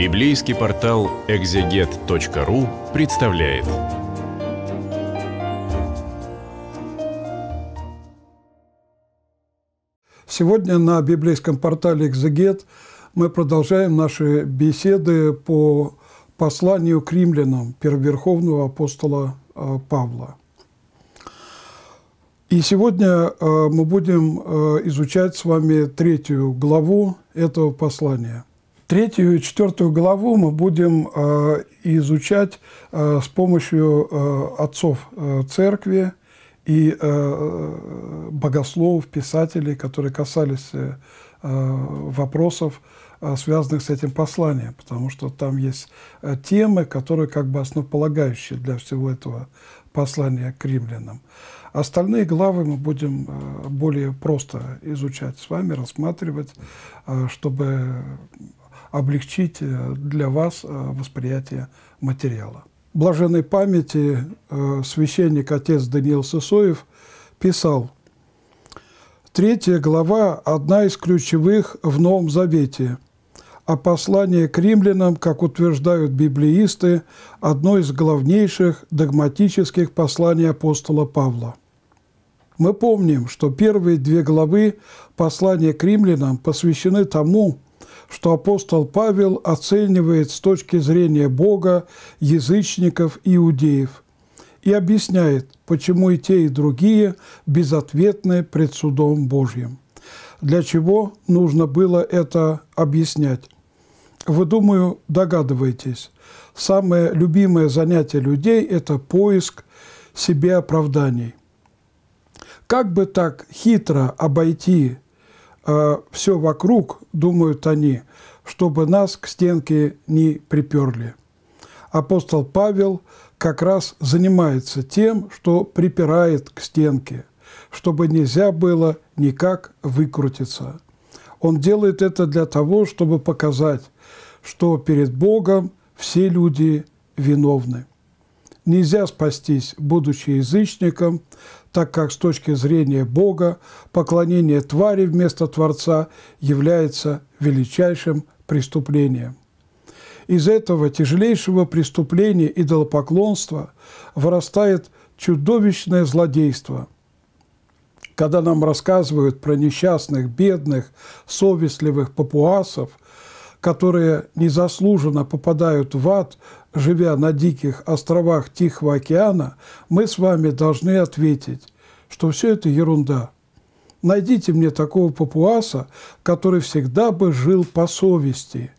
Библейский портал экзегет.ру представляет. Сегодня на библейском портале «Экзегет» мы продолжаем наши беседы по посланию к римлянам первоверховного апостола а, Павла. И сегодня а, мы будем а, изучать с вами третью главу этого послания – Третью и четвертую главу мы будем э, изучать э, с помощью э, отцов церкви и богословов, писателей, которые касались вопросов, связанных с этим посланием, потому что там есть темы, которые как бы основополагающие для всего этого послания к римлянам. Остальные главы мы будем более просто изучать с вами, рассматривать, чтобы облегчить э, для вас э, восприятие материала. Блаженной памяти э, священник отец Даниил Сысоев писал, Третья глава – одна из ключевых в Новом Завете, а послание к римлянам, как утверждают библеисты, одно из главнейших догматических посланий апостола Павла. Мы помним, что первые две главы послания к римлянам посвящены тому, что апостол Павел оценивает с точки зрения Бога язычников, иудеев, и объясняет, почему и те, и другие безответны пред судом Божьим. Для чего нужно было это объяснять? Вы, думаю, догадываетесь, самое любимое занятие людей – это поиск себе оправданий. Как бы так хитро обойти Э, все вокруг, думают они, чтобы нас к стенке не приперли. Апостол Павел как раз занимается тем, что припирает к стенке, чтобы нельзя было никак выкрутиться. Он делает это для того, чтобы показать, что перед Богом все люди виновны. Нельзя спастись, будучи язычником, так как с точки зрения Бога поклонение твари вместо Творца является величайшим преступлением. Из этого тяжелейшего преступления идолопоклонства вырастает чудовищное злодейство. Когда нам рассказывают про несчастных, бедных, совестливых папуасов, которые незаслуженно попадают в ад живя на диких островах Тихого океана, мы с вами должны ответить, что все это ерунда. Найдите мне такого папуаса, который всегда бы жил по совести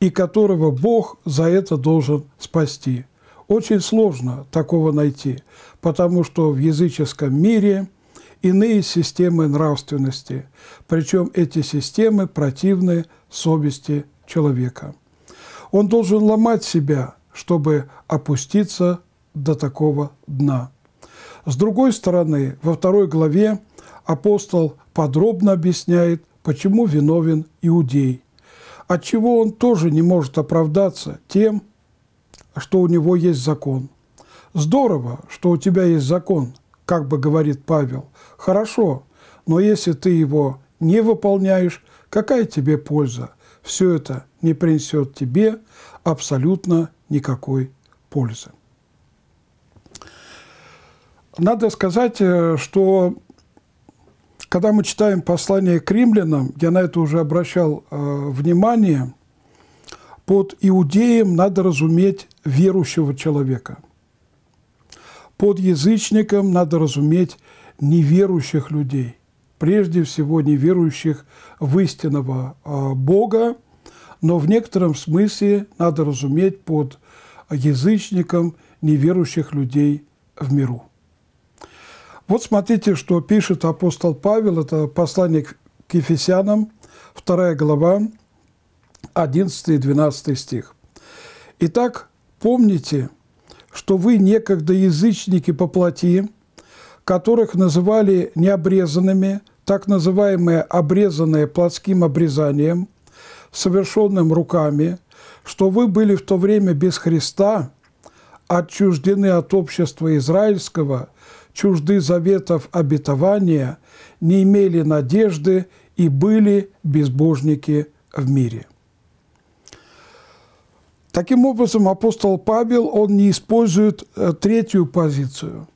и которого Бог за это должен спасти. Очень сложно такого найти, потому что в языческом мире иные системы нравственности, причем эти системы противны совести человека. Он должен ломать себя, чтобы опуститься до такого дна. С другой стороны, во второй главе апостол подробно объясняет, почему виновен иудей, от чего он тоже не может оправдаться тем, что у него есть закон. Здорово, что у тебя есть закон, как бы говорит Павел. Хорошо, но если ты его не выполняешь, какая тебе польза? Все это не принесет тебе абсолютно никакой пользы. Надо сказать, э, что когда мы читаем послание к римлянам, я на это уже обращал э, внимание, под иудеем надо разуметь верующего человека. Под язычником надо разуметь неверующих людей, прежде всего неверующих в истинного э, Бога, но в некотором смысле надо разуметь под язычником неверующих людей в миру. Вот смотрите, что пишет апостол Павел, это послание к Ефесянам, 2 глава, 11 и 12 стих. «Итак, помните, что вы некогда язычники по плоти, которых называли необрезанными, так называемые обрезанные плотским обрезанием – совершенным руками, что вы были в то время без Христа, отчуждены от общества израильского, чужды заветов обетования, не имели надежды и были безбожники в мире. Таким образом, апостол Павел, он не использует э, третью позицию.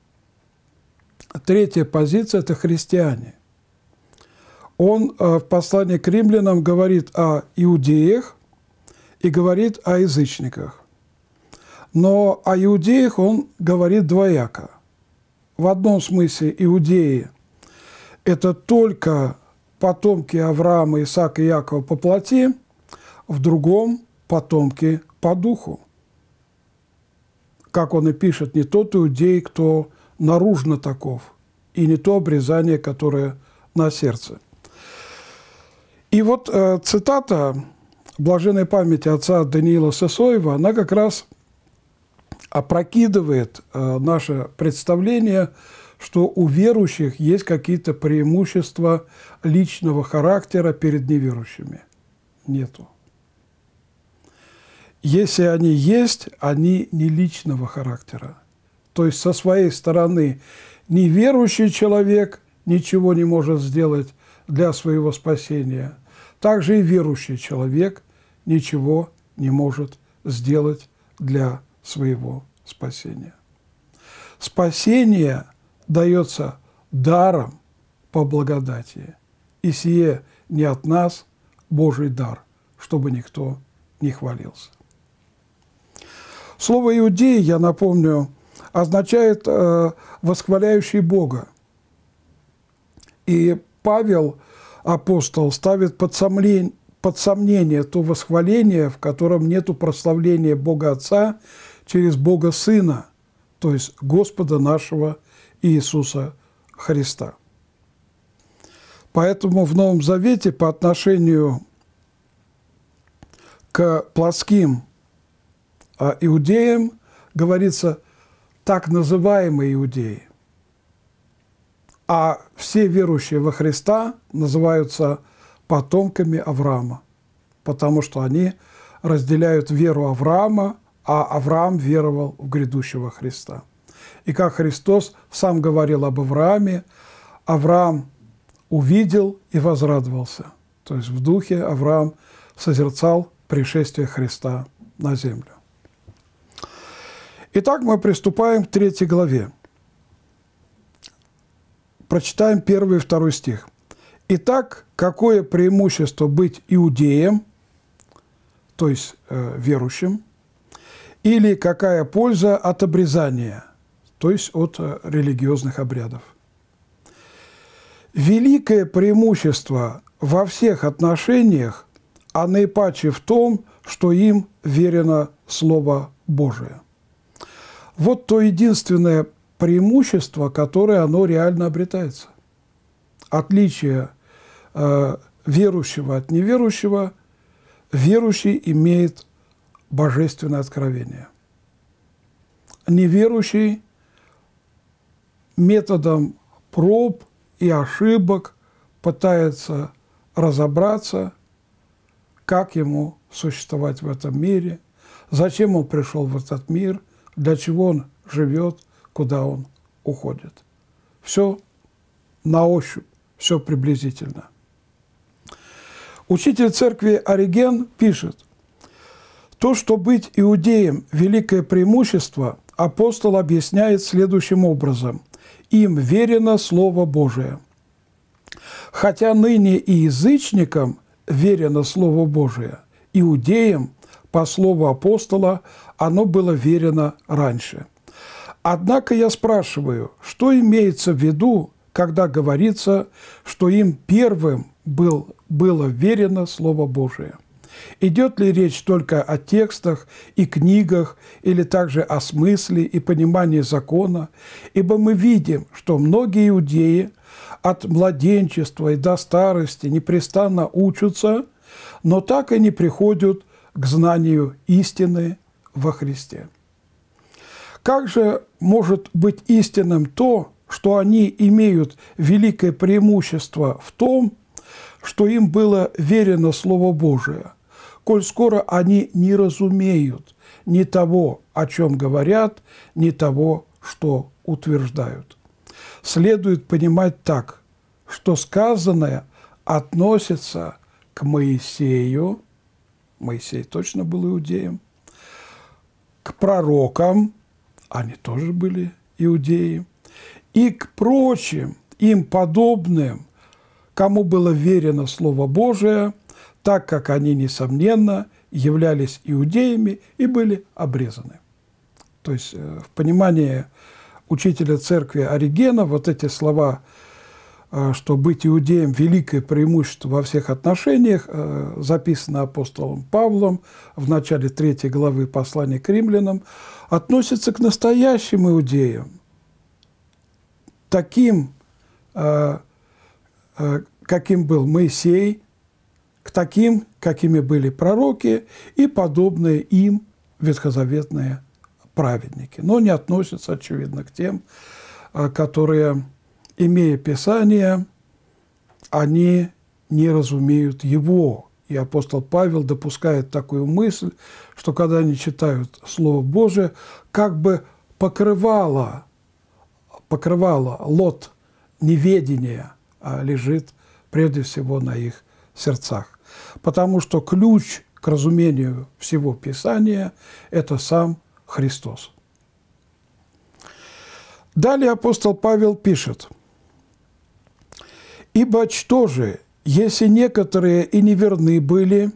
Третья позиция – это христиане – он э, в послании к римлянам говорит о иудеях и говорит о язычниках. Но о иудеях он говорит двояко. В одном смысле иудеи – это только потомки Авраама, Исаака и Якова по плоти, в другом – потомки по духу. Как он и пишет, не тот иудей, кто наружно таков, и не то обрезание, которое на сердце. И вот э, цитата блаженной памяти отца Даниила Сысоева, она как раз опрокидывает э, наше представление, что у верующих есть какие-то преимущества личного характера перед неверующими. Нету. Если они есть, они не личного характера. То есть со своей стороны неверующий человек ничего не может сделать для своего спасения – также и верующий человек ничего не может сделать для своего спасения. Спасение дается даром по благодати, и сие не от нас Божий дар, чтобы никто не хвалился. Слово иудеи, я напомню, означает э, «восхваляющий Бога». И Павел – апостол ставит под сомнение, под сомнение то восхваление, в котором нет прославления Бога Отца через Бога Сына, то есть Господа нашего Иисуса Христа. Поэтому в Новом Завете по отношению к плоским а, иудеям говорится так называемые иудеи а все верующие во Христа называются потомками Авраама, потому что они разделяют веру Авраама, а Авраам веровал в грядущего Христа. И как Христос сам говорил об Аврааме, Авраам увидел и возрадовался. То есть в духе Авраам созерцал пришествие Христа на землю. Итак, мы приступаем к третьей главе. Прочитаем первый и второй стих. Итак, какое преимущество быть иудеем, то есть э, верующим, или какая польза от обрезания, то есть от э, религиозных обрядов? Великое преимущество во всех отношениях, а наипаче в том, что им верено Слово Божие. Вот то единственное преимущество, которое оно реально обретается. Отличие э, верующего от неверующего, верующий имеет божественное откровение. Неверующий методом проб и ошибок пытается разобраться, как ему существовать в этом мире, зачем он пришел в этот мир, для чего он живет – куда он уходит. Все на ощупь, все приблизительно. Учитель церкви Ориген пишет, то, что быть иудеем – великое преимущество, апостол объясняет следующим образом. Им верено Слово Божие. Хотя ныне и язычникам верено Слово Божие, иудеям, по слову апостола, оно было верено раньше – Однако я спрашиваю, что имеется в виду, когда говорится, что им первым был, было верено Слово Божие? Идет ли речь только о текстах и книгах, или также о смысле и понимании закона? Ибо мы видим, что многие иудеи от младенчества и до старости непрестанно учатся, но так и не приходят к знанию истины во Христе. Как же может быть истинным то, что они имеют великое преимущество в том, что им было верено Слово Божие, коль скоро они не разумеют ни того, о чем говорят, ни того, что утверждают. Следует понимать так, что сказанное относится к Моисею, Моисей точно был иудеем, к пророкам, они тоже были иудеи, и к прочим им подобным, кому было верено Слово Божие, так как они, несомненно, являлись иудеями и были обрезаны. То есть э, в понимании учителя церкви Оригена вот эти слова а, что быть иудеем – великое преимущество во всех отношениях, э, записано апостолом Павлом в начале третьей главы послания к римлянам, относится к настоящим иудеям, таким, э, э, каким был Моисей, к таким, какими были пророки, и подобные им ветхозаветные праведники. Но не относится очевидно, к тем, которые имея Писание, они не разумеют его. И апостол Павел допускает такую мысль, что когда они читают Слово Божие, как бы покрывало, покрывало лот неведения а лежит прежде всего на их сердцах. Потому что ключ к разумению всего Писания – это сам Христос. Далее апостол Павел пишет – Ибо что же, если некоторые и неверны были,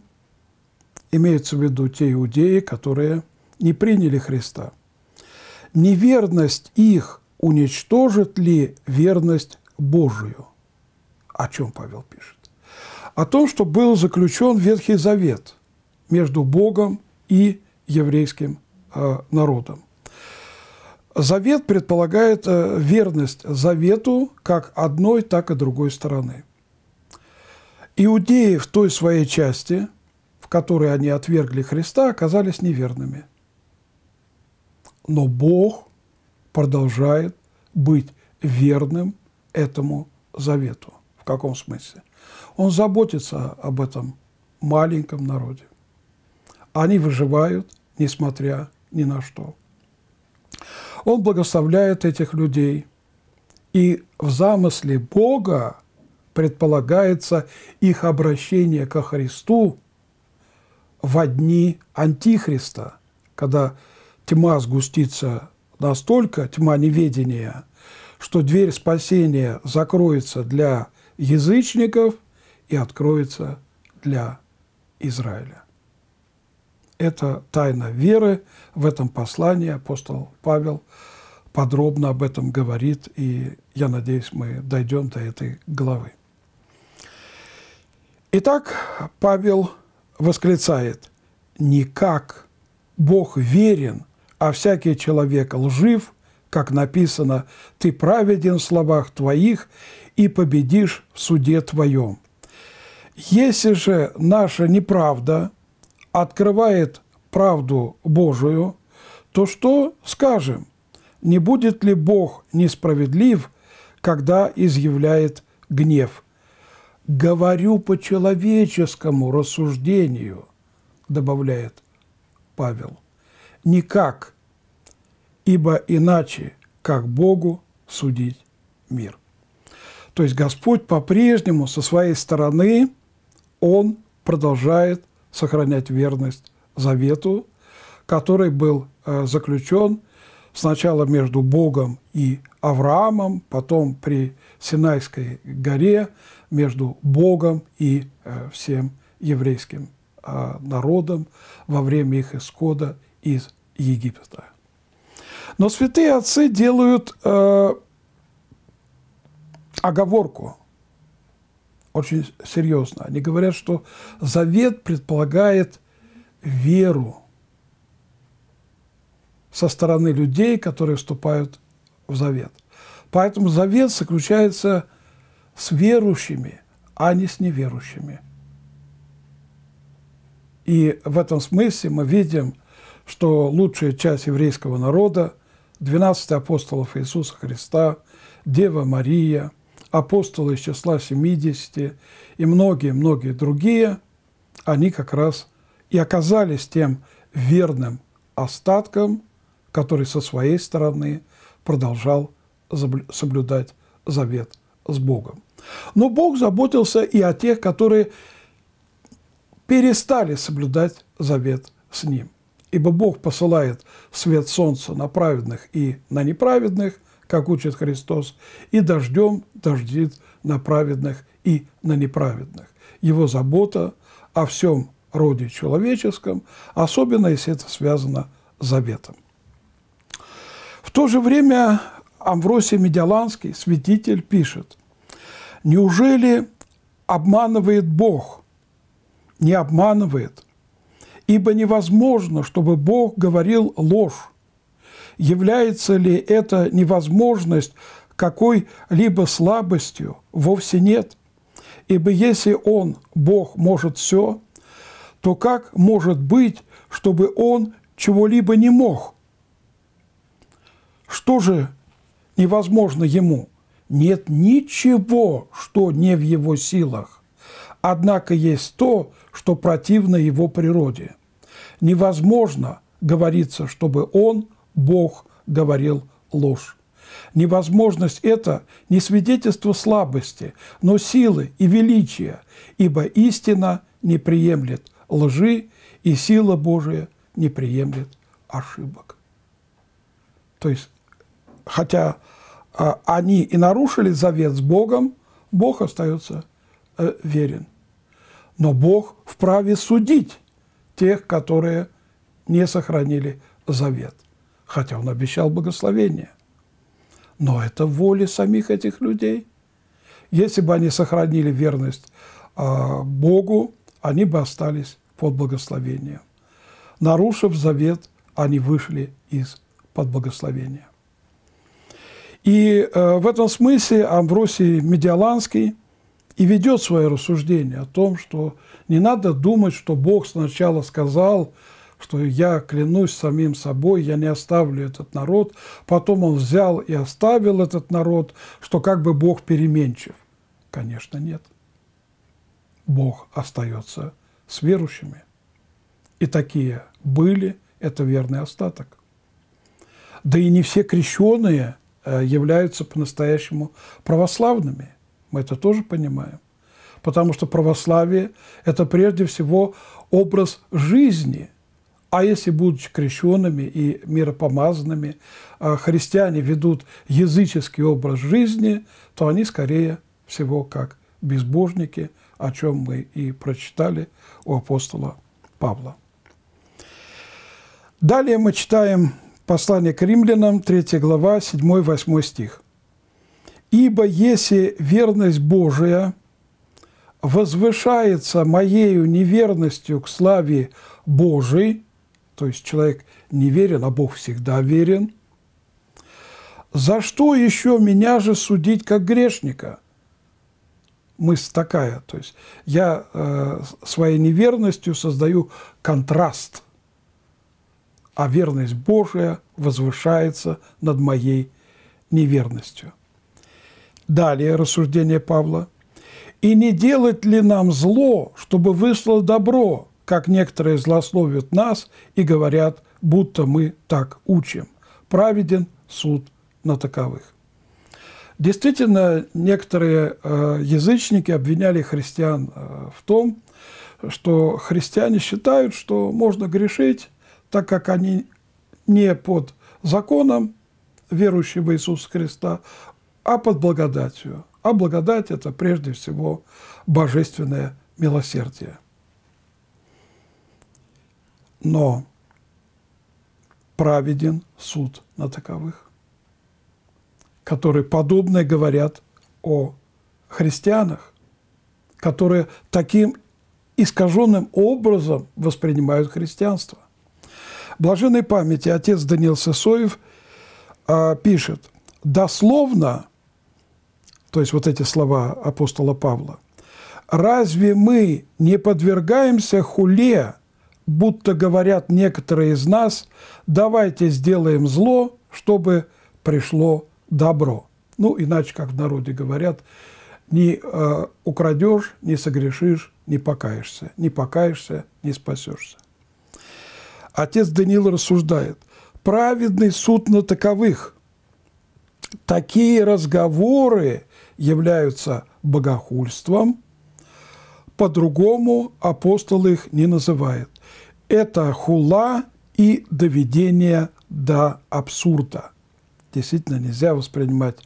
имеется в виду те иудеи, которые не приняли Христа, неверность их уничтожит ли верность Божию? О чем Павел пишет? О том, что был заключен Ветхий Завет между Богом и еврейским э, народом. Завет предполагает э, верность завету как одной, так и другой стороны. Иудеи в той своей части, в которой они отвергли Христа, оказались неверными. Но Бог продолжает быть верным этому завету. В каком смысле? Он заботится об этом маленьком народе. Они выживают, несмотря ни на что. Он благословляет этих людей. И в замысле Бога предполагается их обращение ко Христу в дни Антихриста, когда тьма сгустится настолько, тьма неведения, что дверь спасения закроется для язычников и откроется для Израиля. Это тайна веры. В этом послании апостол Павел подробно об этом говорит, и я надеюсь, мы дойдем до этой главы. Итак, Павел восклицает, «Никак Бог верен, а всякий человек лжив, как написано, ты праведен в словах твоих и победишь в суде твоем». Если же наша неправда – открывает правду Божию, то что скажем? Не будет ли Бог несправедлив, когда изъявляет гнев? Говорю по человеческому рассуждению, добавляет Павел. Никак, ибо иначе, как Богу судить мир. То есть Господь по-прежнему со своей стороны, Он продолжает сохранять верность завету, который был э, заключен сначала между Богом и Авраамом, потом при Синайской горе между Богом и э, всем еврейским э, народом во время их исхода из Египта. Но святые отцы делают э, оговорку – очень серьезно. Они говорят, что завет предполагает веру со стороны людей, которые вступают в завет. Поэтому завет заключается с верующими, а не с неверующими. И в этом смысле мы видим, что лучшая часть еврейского народа, 12 апостолов Иисуса Христа, Дева Мария – апостолы из числа 70 и многие-многие другие, они как раз и оказались тем верным остатком, который со своей стороны продолжал соблюдать завет с Богом. Но Бог заботился и о тех, которые перестали соблюдать завет с Ним. Ибо Бог посылает свет солнца на праведных и на неправедных, как учит Христос, и дождем дождит на праведных и на неправедных. Его забота о всем роде человеческом, особенно если это связано с заветом. В то же время Амвросий Медиаланский, святитель, пишет, «Неужели обманывает Бог?» Не обманывает, ибо невозможно, чтобы Бог говорил ложь Является ли это невозможность какой-либо слабостью? Вовсе нет. Ибо если Он, Бог, может все, то как может быть, чтобы Он чего-либо не мог? Что же невозможно Ему? Нет ничего, что не в Его силах. Однако есть то, что противно Его природе. Невозможно, говорится, чтобы Он – Бог говорил ложь. Невозможность это не свидетельство слабости, но силы и величия, ибо истина не приемлет лжи, и сила Божия не приемлет ошибок. То есть, хотя а, они и нарушили завет с Богом, Бог остается э, верен. Но Бог вправе судить тех, которые не сохранили завет хотя он обещал благословение. Но это воля самих этих людей. Если бы они сохранили верность а, Богу, они бы остались под благословением. Нарушив завет, они вышли из-под благословения. И э, в этом смысле Амвросий Медиаланский и ведет свое рассуждение о том, что не надо думать, что Бог сначала сказал – что я клянусь самим собой, я не оставлю этот народ. Потом он взял и оставил этот народ, что как бы Бог переменчив. Конечно, нет. Бог остается с верующими. И такие были, это верный остаток. Да и не все крещенные э, являются по-настоящему православными. Мы это тоже понимаем. Потому что православие – это прежде всего образ жизни – а если, будучи крещенными и миропомазанными, а христиане ведут языческий образ жизни, то они, скорее всего, как безбожники, о чем мы и прочитали у апостола Павла. Далее мы читаем послание к римлянам, 3 глава, 7-8 стих. «Ибо если верность Божия возвышается моею неверностью к славе Божией, то есть человек не верен, а Бог всегда верен. За что еще меня же судить как грешника? Мысль такая. То есть я э, своей неверностью создаю контраст, а верность Божия возвышается над моей неверностью. Далее рассуждение Павла. «И не делать ли нам зло, чтобы вышло добро?» как некоторые злословят нас и говорят, будто мы так учим. Праведен суд на таковых. Действительно, некоторые э, язычники обвиняли христиан э, в том, что христиане считают, что можно грешить, так как они не под законом верующего Иисуса Христа, а под благодатью. А благодать – это прежде всего божественное милосердие но праведен суд на таковых, которые подобное говорят о христианах, которые таким искаженным образом воспринимают христианство. Блаженной памяти отец Даниил Сысоев э, пишет, дословно, то есть вот эти слова апостола Павла, «Разве мы не подвергаемся хуле будто говорят некоторые из нас, давайте сделаем зло, чтобы пришло добро. Ну, иначе, как в народе говорят, не э, украдешь, не согрешишь, не покаешься. Не покаешься, не спасешься. Отец Даниил рассуждает, праведный суд на таковых. Такие разговоры являются богохульством, по-другому апостол их не называет. – это хула и доведение до абсурда. Действительно, нельзя воспринимать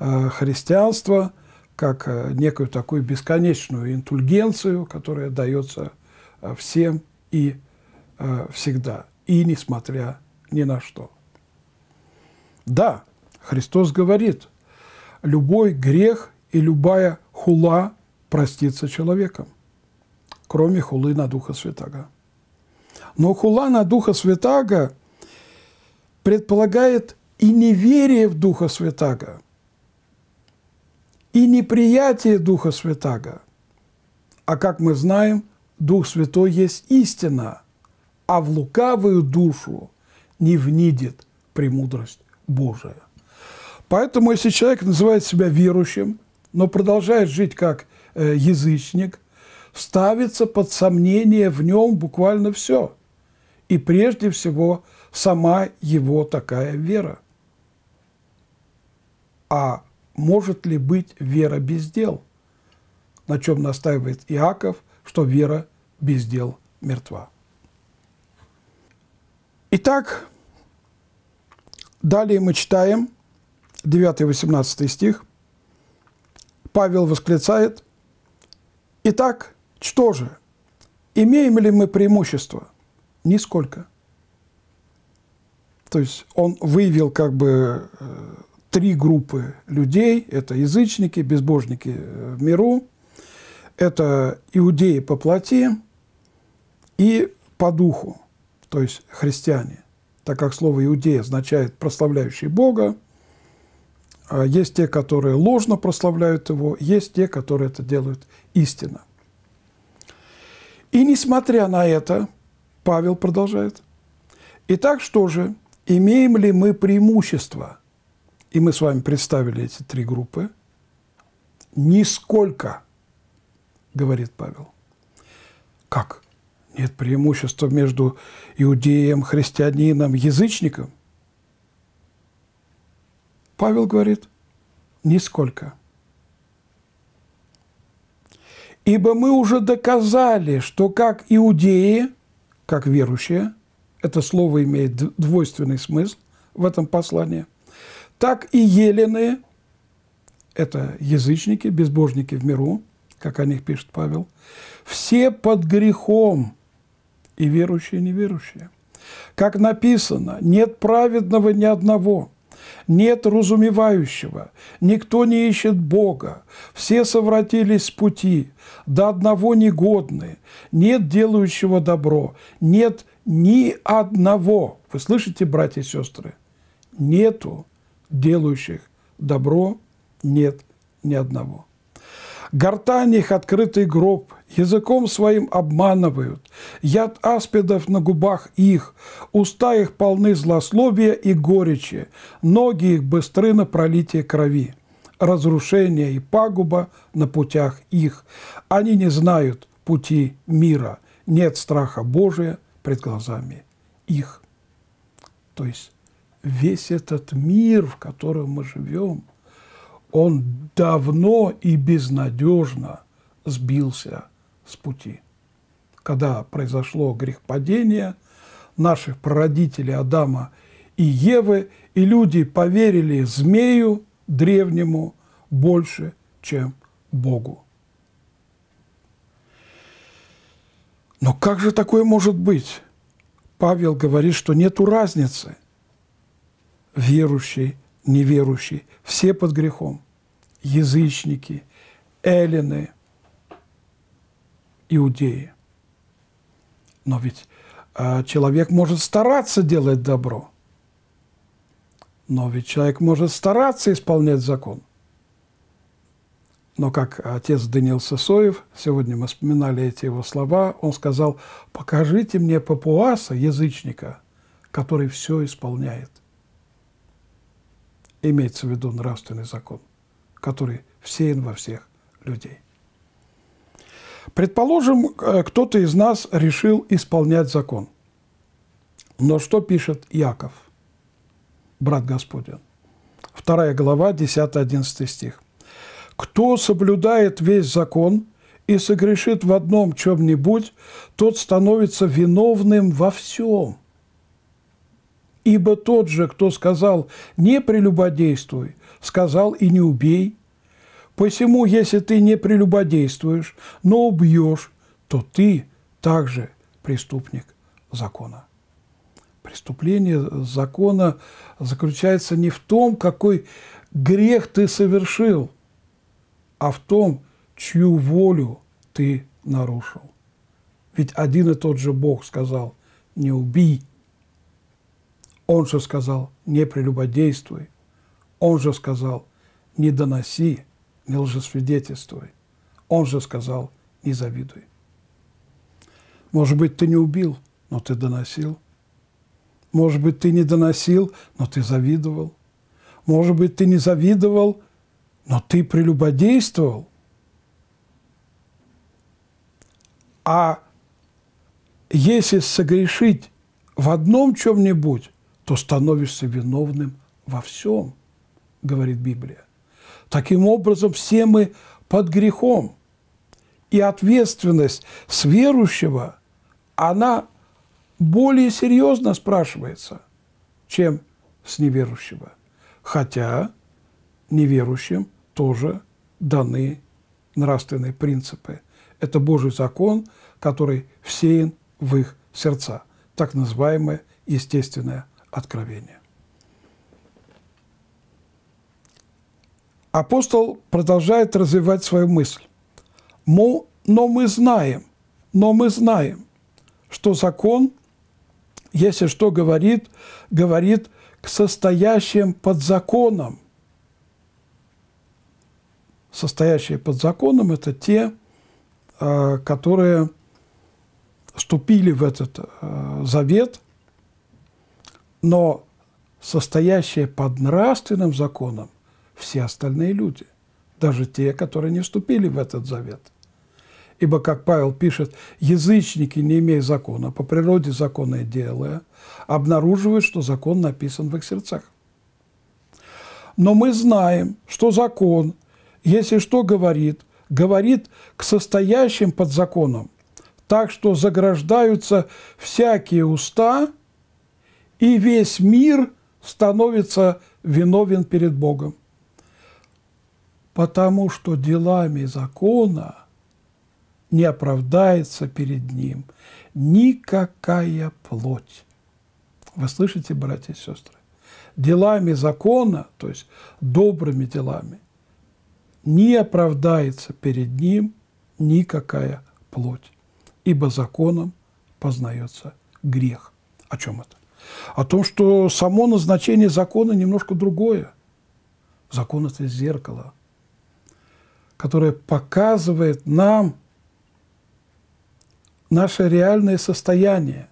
э, христианство как э, некую такую бесконечную интульгенцию, которая дается э, всем и всегда, и несмотря ни на что. Да, Христос говорит, любой грех и любая хула простится человеком, кроме хулы на Духа Святаго. Но хулана Духа Святаго предполагает и неверие в Духа Святаго, и неприятие Духа Святаго. А как мы знаем, Дух Святой есть истина, а в лукавую душу не внидит премудрость Божия. Поэтому, если человек называет себя верующим, но продолжает жить как э, язычник, ставится под сомнение в нем буквально все. И прежде всего сама его такая вера. А может ли быть вера без дел? На чем настаивает Иаков, что вера без дел мертва. Итак, далее мы читаем 9-18 стих. Павел восклицает, «Итак, что же, имеем ли мы преимущество? Нисколько. То есть он выявил как бы э, три группы людей. Это язычники, безбожники э, в миру, это иудеи по плоти и по духу, то есть христиане. Так как слово «иудея» означает «прославляющий Бога», а есть те, которые ложно прославляют его, есть те, которые это делают истинно. И несмотря на это, Павел продолжает, «Итак, что же, имеем ли мы преимущество?» И мы с вами представили эти три группы. «Нисколько», говорит Павел. «Как? Нет преимущества между иудеем, христианином, язычником?» Павел говорит, «Нисколько». Ибо мы уже доказали, что как иудеи, как верующие, это слово имеет двойственный смысл в этом послании, так и елены, это язычники, безбожники в миру, как о них пишет Павел, все под грехом, и верующие, и неверующие. Как написано, нет праведного ни одного – нет разумевающего, никто не ищет Бога, все совратились с пути, до одного негодны, нет делающего добро, нет ни одного, вы слышите, братья и сестры, нету делающих добро, нет ни одного. Гортань их открытый гроб, языком своим обманывают, яд аспидов на губах их, уста их полны злословия и горечи, ноги их быстры на пролитие крови, разрушение и пагуба на путях их. Они не знают пути мира, нет страха Божия пред глазами их. То есть весь этот мир, в котором мы живем – он давно и безнадежно сбился с пути. Когда произошло грехопадение наших прародителей Адама и Евы, и люди поверили змею древнему больше, чем Богу. Но как же такое может быть? Павел говорит, что нет разницы. Верующий, неверующий, все под грехом язычники, эллины, иудеи. Но ведь э, человек может стараться делать добро. Но ведь человек может стараться исполнять закон. Но как отец Даниил Сысоев, сегодня мы вспоминали эти его слова, он сказал, покажите мне папуаса, язычника, который все исполняет. Имеется в виду нравственный закон – который всеян во всех людей. Предположим, э, кто-то из нас решил исполнять закон. Но что пишет Яков, брат Господен? 2 глава, 10-11 стих. «Кто соблюдает весь закон и согрешит в одном чем-нибудь, тот становится виновным во всем. Ибо тот же, кто сказал «не прелюбодействуй», сказал и не убей. Посему, если ты не прелюбодействуешь, но убьешь, то ты также преступник закона. Преступление закона заключается не в том, какой грех ты совершил, а в том, чью волю ты нарушил. Ведь один и тот же Бог сказал «не убий», Он же сказал «не прелюбодействуй», он же сказал, не доноси, не лжесвидетельствуй. Он же сказал, не завидуй. Может быть, ты не убил, но ты доносил. Может быть, ты не доносил, но ты завидовал. Может быть, ты не завидовал, но ты прелюбодействовал. А если согрешить в одном чем-нибудь, то становишься виновным во всем – говорит Библия. Таким образом, все мы под грехом. И ответственность с верующего, она более серьезно спрашивается, чем с неверующего. Хотя неверующим тоже даны нравственные принципы. Это Божий закон, который всеян в их сердца, так называемое естественное откровение. апостол продолжает развивать свою мысль. Мол, но мы знаем, но мы знаем, что закон, если что говорит, говорит к состоящим под законом. Состоящие под законом – это те, а, которые вступили в этот а, завет, но состоящие под нравственным законом все остальные люди, даже те, которые не вступили в этот завет. Ибо, как Павел пишет, язычники, не имея закона, по природе закона и делая, обнаруживают, что закон написан в их сердцах. Но мы знаем, что закон, если что говорит, говорит к состоящим под законом, так что заграждаются всякие уста, и весь мир становится виновен перед Богом потому что делами закона не оправдается перед ним никакая плоть. Вы слышите, братья и сестры? Делами закона, то есть добрыми делами, не оправдается перед ним никакая плоть, ибо законом познается грех. О чем это? О том, что само назначение закона немножко другое. Закон – это зеркало – которая показывает нам наше реальное состояние.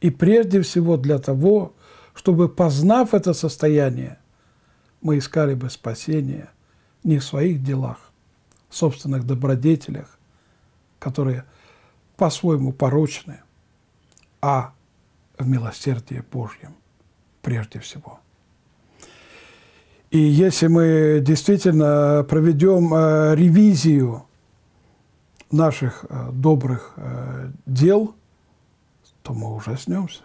И прежде всего для того, чтобы, познав это состояние, мы искали бы спасение не в своих делах, в собственных добродетелях, которые по-своему порочны, а в милосердии Божьем прежде всего – и если мы действительно проведем э, ревизию наших э, добрых э, дел, то мы ужаснемся.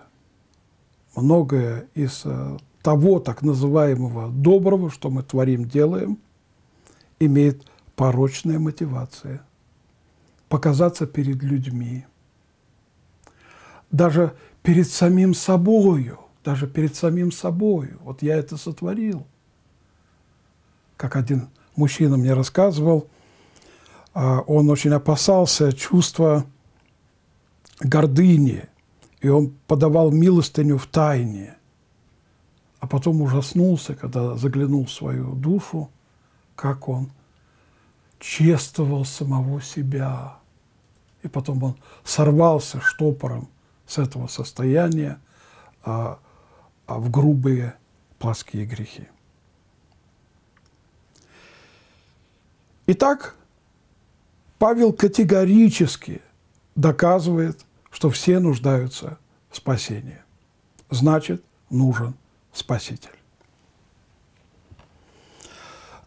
Многое из того так называемого доброго, что мы творим, делаем, имеет порочная мотивация. Показаться перед людьми. Даже перед самим собою. Даже перед самим собою. Вот я это сотворил как один мужчина мне рассказывал, а, он очень опасался чувства гордыни, и он подавал милостыню в тайне, а потом ужаснулся, когда заглянул в свою душу, как он чествовал самого себя. И потом он сорвался штопором с этого состояния а, а в грубые плоские грехи. Итак, Павел категорически доказывает, что все нуждаются в спасении. Значит, нужен Спаситель.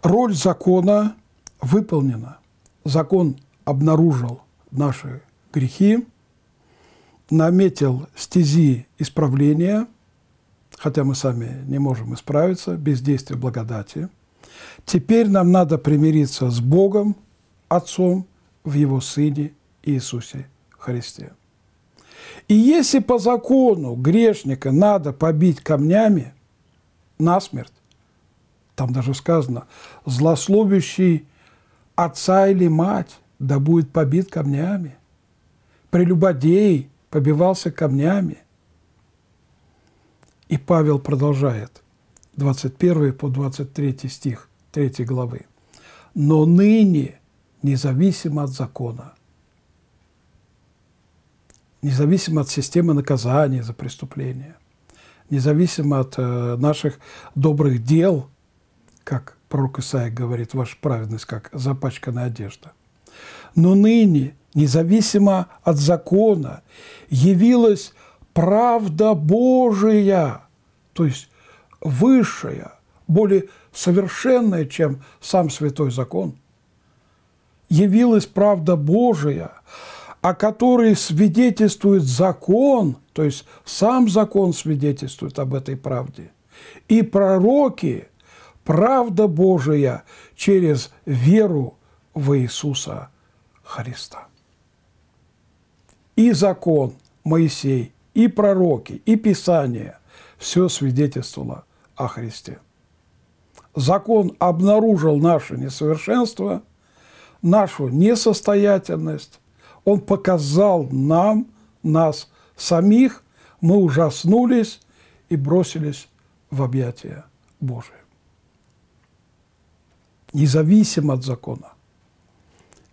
Роль закона выполнена. Закон обнаружил наши грехи, наметил стези исправления, хотя мы сами не можем исправиться без действия благодати – Теперь нам надо примириться с Богом, Отцом, в Его Сыне Иисусе Христе. И если по закону грешника надо побить камнями насмерть, там даже сказано, злословящий отца или мать, да будет побит камнями, прелюбодей побивался камнями. И Павел продолжает. 21 по 23 стих 3 главы. «Но ныне, независимо от закона, независимо от системы наказания за преступления, независимо от э, наших добрых дел, как пророк Исаия говорит, ваша праведность, как запачканная одежда. Но ныне, независимо от закона, явилась правда Божия, то есть высшая, более совершенная, чем сам святой закон. Явилась правда Божия, о которой свидетельствует закон, то есть сам закон свидетельствует об этой правде, и пророки, правда Божия через веру в Иисуса Христа. И закон Моисей, и пророки, и Писание – все свидетельствовало – о Христе. Закон обнаружил наше несовершенство, нашу несостоятельность. Он показал нам, нас самих, мы ужаснулись и бросились в объятия Божие. Независимо от закона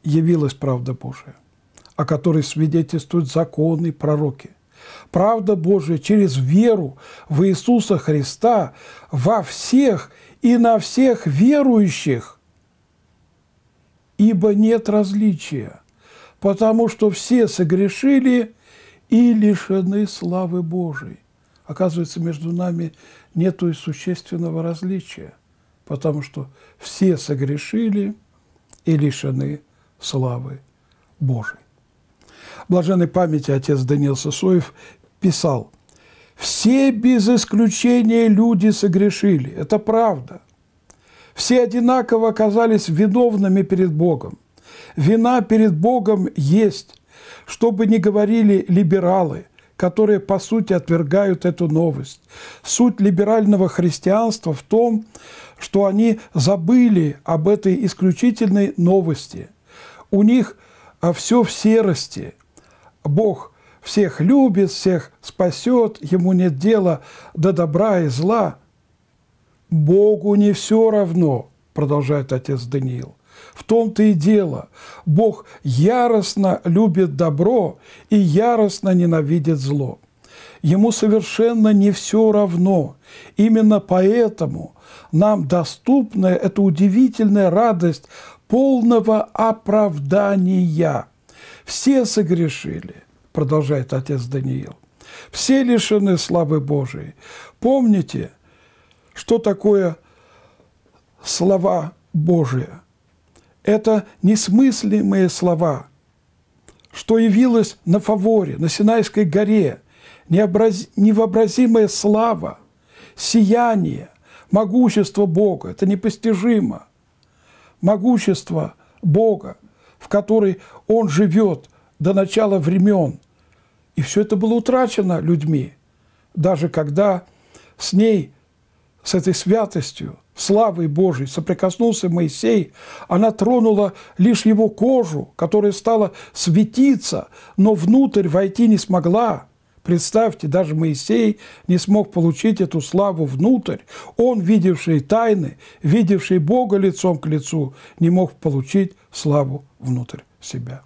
явилась правда Божия, о которой свидетельствуют законы и пророки – Правда Божия через веру в Иисуса Христа во всех и на всех верующих, ибо нет различия, потому что все согрешили и лишены славы Божией. Оказывается, между нами нет и существенного различия, потому что все согрешили и лишены славы Божией блаженной памяти отец Даниил Сосоев писал, «Все без исключения люди согрешили». Это правда. Все одинаково оказались виновными перед Богом. Вина перед Богом есть, чтобы не говорили либералы, которые, по сути, отвергают эту новость. Суть либерального христианства в том, что они забыли об этой исключительной новости. У них а, все в серости – Бог всех любит, всех спасет, ему нет дела до добра и зла. Богу не все равно, продолжает отец Даниил. В том-то и дело. Бог яростно любит добро и яростно ненавидит зло. Ему совершенно не все равно. Именно поэтому нам доступна эта удивительная радость полного оправдания – все согрешили, продолжает отец Даниил. Все лишены славы Божией. Помните, что такое слова Божия? Это несмыслимые слова, что явилось на Фаворе, на Синайской горе, невообразимая слава, сияние, могущество Бога. Это непостижимо. Могущество Бога в которой он живет до начала времен. И все это было утрачено людьми, даже когда с ней, с этой святостью, славой Божией соприкоснулся Моисей, она тронула лишь его кожу, которая стала светиться, но внутрь войти не смогла – Представьте, даже Моисей не смог получить эту славу внутрь. Он, видевший тайны, видевший Бога лицом к лицу, не мог получить славу внутрь себя.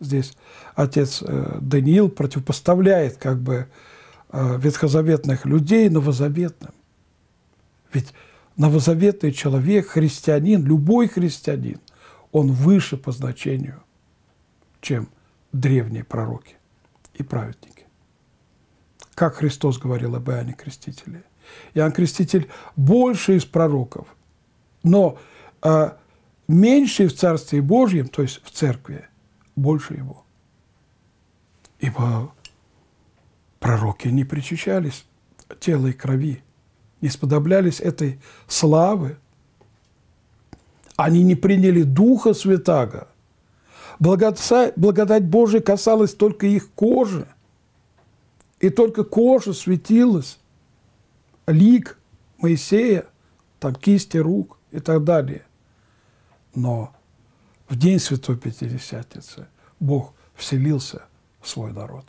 Здесь отец э, Даниил противопоставляет как бы э, ветхозаветных людей новозаветным. Ведь новозаветный человек, христианин, любой христианин, он выше по значению, чем древние пророки и праведники как Христос говорил об Иоанне Крестителе. Иоанн Креститель больше из пророков, но э, меньше в Царстве Божьем, то есть в Церкви, больше его. Ибо пророки не причащались тела и крови, не сподоблялись этой славы. Они не приняли Духа Святаго. Благодать, благодать Божия касалась только их кожи – и только кожа светилась, лик Моисея, там кисти рук и так далее. Но в день Святой Пятидесятницы Бог вселился в свой народ.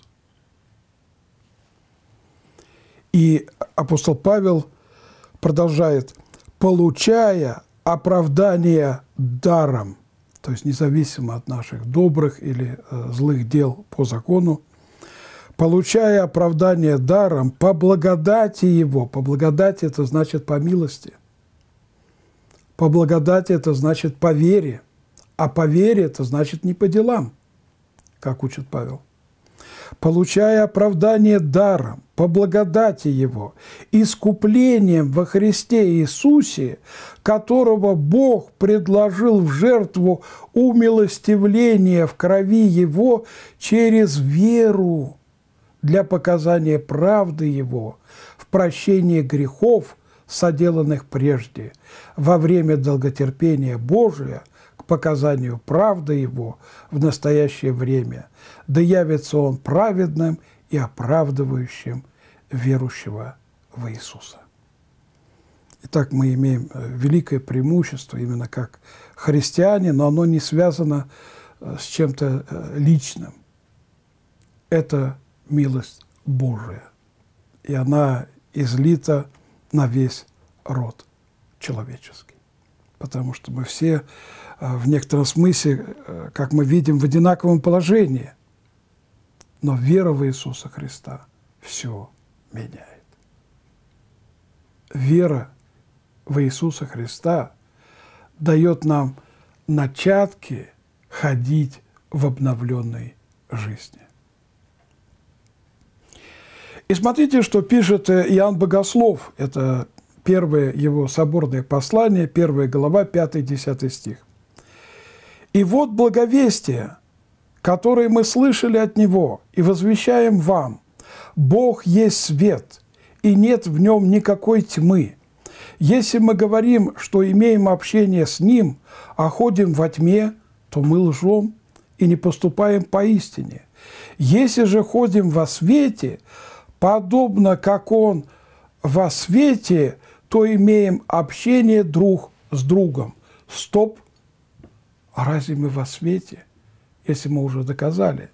И апостол Павел продолжает, получая оправдание даром, то есть независимо от наших добрых или э, злых дел по закону, получая оправдание даром, по благодати его, по благодати это значит по милости, по благодати это значит по вере, а по вере это значит не по делам, как учит Павел. Получая оправдание даром, по благодати его, искуплением во Христе Иисусе, которого Бог предложил в жертву умилостивления в крови его через веру для показания правды Его в прощении грехов, соделанных прежде, во время долготерпения Божия к показанию правды Его в настоящее время, да явится Он праведным и оправдывающим верующего в Иисуса. Итак, мы имеем э, великое преимущество именно как христиане, но оно не связано э, с чем-то э, личным. Это милость Божия, и она излита на весь род человеческий. Потому что мы все э, в некотором смысле, э, как мы видим, в одинаковом положении. Но вера в Иисуса Христа все меняет. Вера в Иисуса Христа дает нам начатки ходить в обновленной жизни. И смотрите, что пишет э, Иоанн Богослов. Это первое его соборное послание, первая глава, 5-10 стих. «И вот благовестие, которое мы слышали от Него и возвещаем вам, Бог есть свет, и нет в нем никакой тьмы. Если мы говорим, что имеем общение с Ним, а ходим во тьме, то мы лжем и не поступаем поистине. Если же ходим во свете, подобно как Он во свете, то имеем общение друг с другом. Стоп! А разве мы во свете, если мы уже доказали,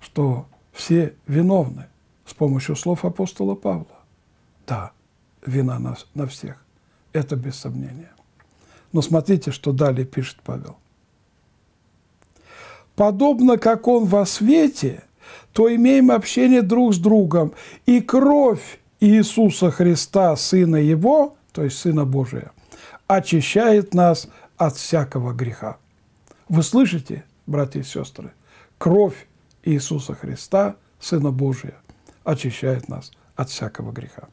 что все виновны с помощью слов апостола Павла? Да, вина на, на всех. Это без сомнения. Но смотрите, что далее пишет Павел. Подобно как он во свете – то имеем общение друг с другом, и кровь Иисуса Христа, Сына Его, то есть Сына Божия, очищает нас от всякого греха. Вы слышите, братья и сестры, кровь Иисуса Христа, Сына Божия, очищает нас от всякого греха.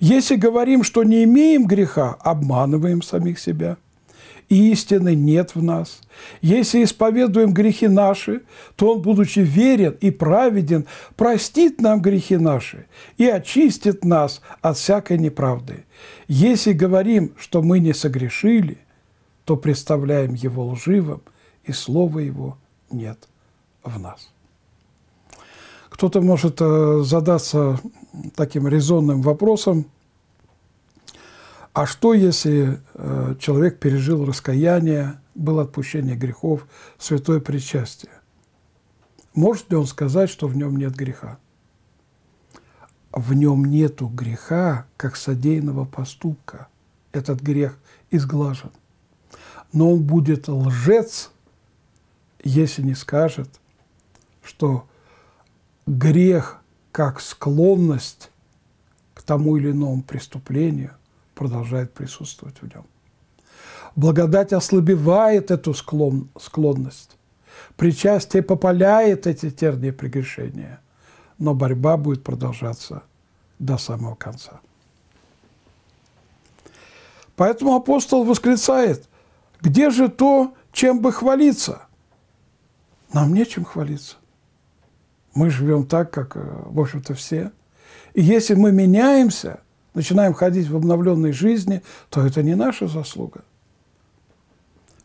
Если говорим, что не имеем греха, обманываем самих себя – и истины нет в нас. Если исповедуем грехи наши, то Он, будучи верен и праведен, простит нам грехи наши и очистит нас от всякой неправды. Если говорим, что мы не согрешили, то представляем Его лживым, и Слова Его нет в нас. Кто-то может э, задаться таким резонным вопросом – а что, если э, человек пережил раскаяние, было отпущение грехов, святое причастие? Может ли он сказать, что в нем нет греха? В нем нету греха, как содеянного поступка. Этот грех изглажен. Но он будет лжец, если не скажет, что грех как склонность к тому или иному преступлению – продолжает присутствовать в нем. Благодать ослабевает эту склон, склонность. Причастие попаляет эти тернии прегрешения. Но борьба будет продолжаться до самого конца. Поэтому апостол восклицает, где же то, чем бы хвалиться? Нам нечем хвалиться. Мы живем так, как, э, в общем-то, все. И если мы меняемся – начинаем ходить в обновленной жизни, то это не наша заслуга.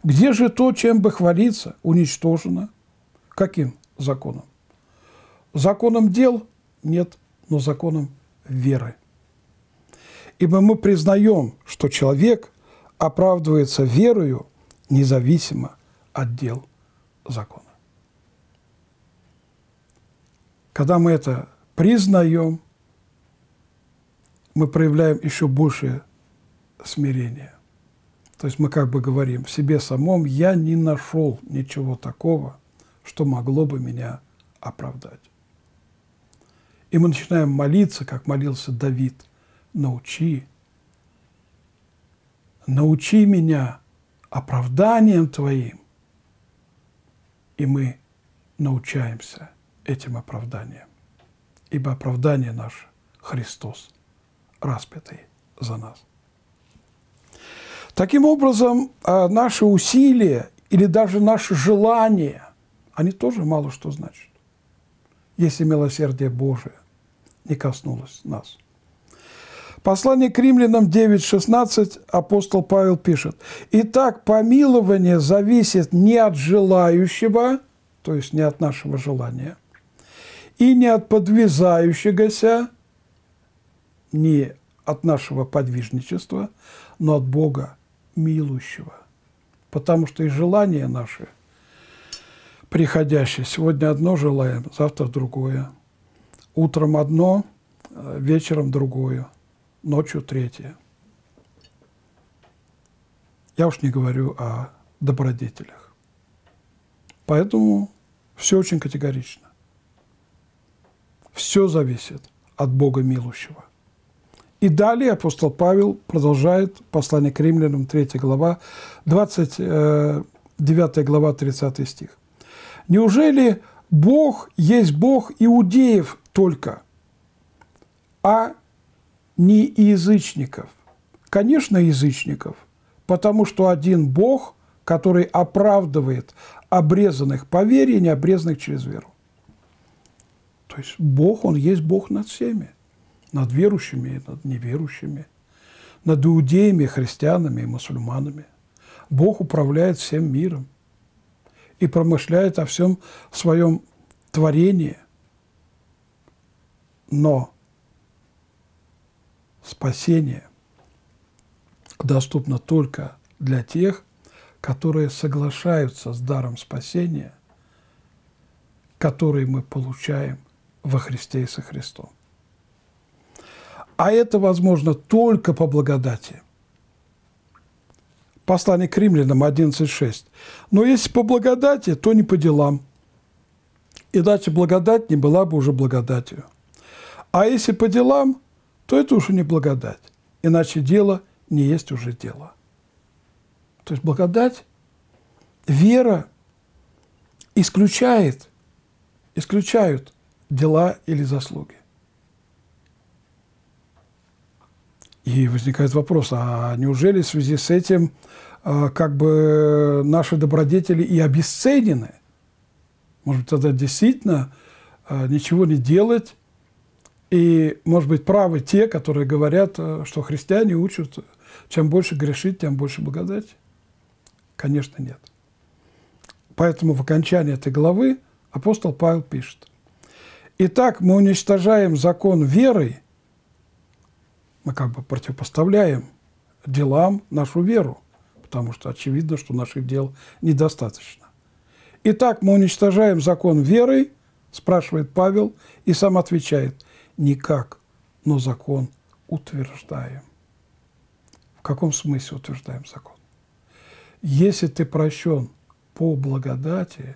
Где же то, чем бы хвалиться, уничтожено? Каким законом? Законом дел нет, но законом веры. Ибо мы признаем, что человек оправдывается верою независимо от дел закона. Когда мы это признаем, мы проявляем еще большее смирение. То есть мы как бы говорим, в себе самом я не нашел ничего такого, что могло бы меня оправдать. И мы начинаем молиться, как молился Давид, научи, научи меня оправданием Твоим. И мы научаемся этим оправданием, ибо оправдание наше – Христос – распятый за нас. Таким образом, а, наши усилия или даже наши желания, они тоже мало что значат, если милосердие Божие не коснулось нас. Послание к римлянам 9.16 апостол Павел пишет, «Итак, помилование зависит не от желающего, то есть не от нашего желания, и не от подвязающегося, не от нашего подвижничества, но от Бога милующего. Потому что и желания наши приходящие, сегодня одно желаем, завтра другое. Утром одно, э, вечером другое, ночью третье. Я уж не говорю о добродетелях. Поэтому все очень категорично. Все зависит от Бога милующего. И далее апостол Павел продолжает послание к римлянам, 3 глава, 29 э, глава, 30 стих. «Неужели Бог есть Бог иудеев только, а не язычников?» Конечно, язычников, потому что один Бог, который оправдывает обрезанных по вере и необрезанных через веру. То есть Бог, Он есть Бог над всеми над верующими и над неверующими, над иудеями, христианами и мусульманами. Бог управляет всем миром и промышляет о всем своем творении. Но спасение доступно только для тех, которые соглашаются с даром спасения, который мы получаем во Христе и со Христом. А это возможно только по благодати. Послание к римлянам 11.6. Но если по благодати, то не по делам. Иначе благодать не была бы уже благодатью. А если по делам, то это уже не благодать. Иначе дело не есть уже дело. То есть благодать, вера исключает, исключают дела или заслуги. И возникает вопрос, а неужели в связи с этим а, как бы наши добродетели и обесценены? Может быть, тогда действительно а, ничего не делать, и, может быть, правы те, которые говорят, а, что христиане учат, чем больше грешить, тем больше благодать. Конечно, нет. Поэтому в окончании этой главы апостол Павел пишет. «Итак, мы уничтожаем закон верой, мы как бы противопоставляем делам нашу веру, потому что очевидно, что наших дел недостаточно. Итак, мы уничтожаем закон верой, спрашивает Павел, и сам отвечает, никак, но закон утверждаем. В каком смысле утверждаем закон? Если ты прощен по благодати,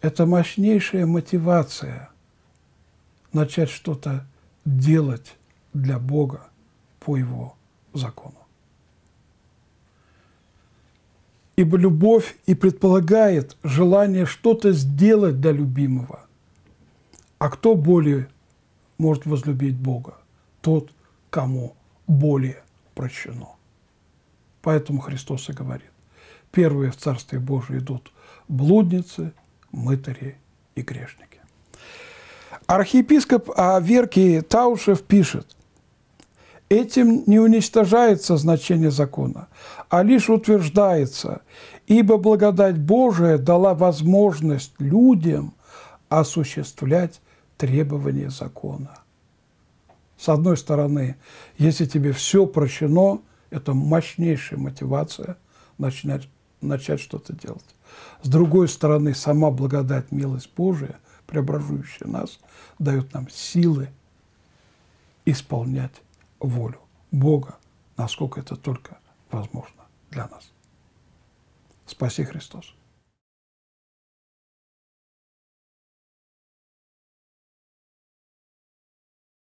это мощнейшая мотивация начать что-то делать для Бога по его закону. Ибо любовь и предполагает желание что-то сделать для любимого. А кто более может возлюбить Бога? Тот, кому более прощено. Поэтому Христос и говорит, первые в Царстве Божие идут блудницы, мытари и грешники. Архиепископ Верки Таушев пишет – Этим не уничтожается значение закона, а лишь утверждается, ибо благодать Божия дала возможность людям осуществлять требования закона. С одной стороны, если тебе все прощено, это мощнейшая мотивация начинать, начать что-то делать. С другой стороны, сама благодать, милость Божия, преображающая нас, дает нам силы исполнять волю Бога, насколько это только возможно для нас. Спаси Христос.